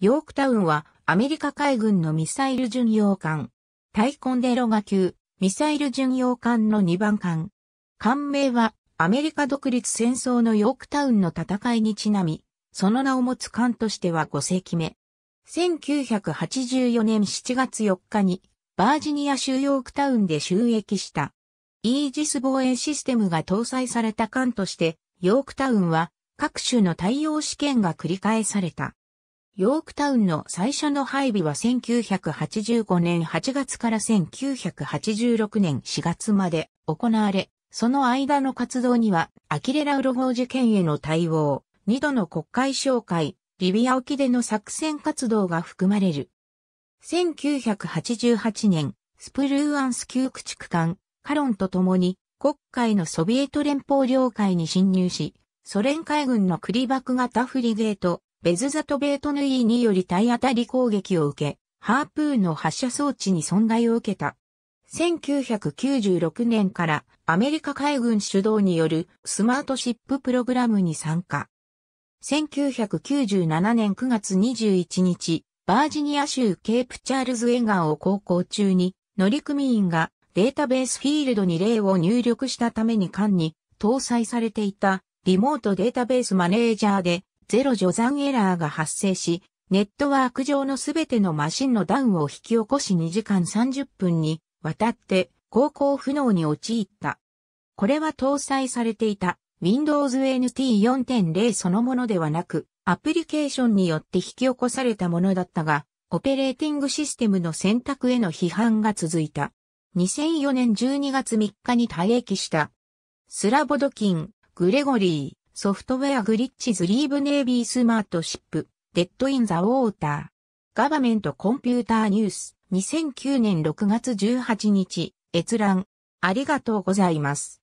ヨークタウンはアメリカ海軍のミサイル巡洋艦。タイコンデロが級、ミサイル巡洋艦の2番艦。艦名はアメリカ独立戦争のヨークタウンの戦いにちなみ、その名を持つ艦としては5隻目。1984年7月4日にバージニア州ヨークタウンで収益した。イージス防衛システムが搭載された艦として、ヨークタウンは各種の対応試験が繰り返された。ヨークタウンの最初の配備は1985年8月から1986年4月まで行われ、その間の活動には、アキレラウロ法ー事件への対応、二度の国会紹介、リビア沖での作戦活動が含まれる。1988年、スプルーアンス旧駆逐艦、カロンと共に、国会のソビエト連邦領海に侵入し、ソ連海軍のクリバク型フリゲート、ベズザトベートヌイにより体当たり攻撃を受け、ハープーンの発射装置に損害を受けた。1996年からアメリカ海軍主導によるスマートシッププログラムに参加。1997年9月21日、バージニア州ケープチャールズ沿岸を航行中に乗組員がデータベースフィールドに例を入力したために艦に搭載されていたリモートデータベースマネージャーでゼロ除算エラーが発生し、ネットワーク上のすべてのマシンのダウンを引き起こし2時間30分にわたって航行不能に陥った。これは搭載されていた Windows NT 4.0そのものではなく、アプリケーションによって引き起こされたものだったが、オペレーティングシステムの選択への批判が続いた。2004年12月3日に退役した。スラボドキン、グレゴリー、ソフトウェアグリッチズリーブネイビースマートシップ、デッドインザウォーター。ガバメントコンピューターニュース、2009年6月18日、閲覧。ありがとうございます。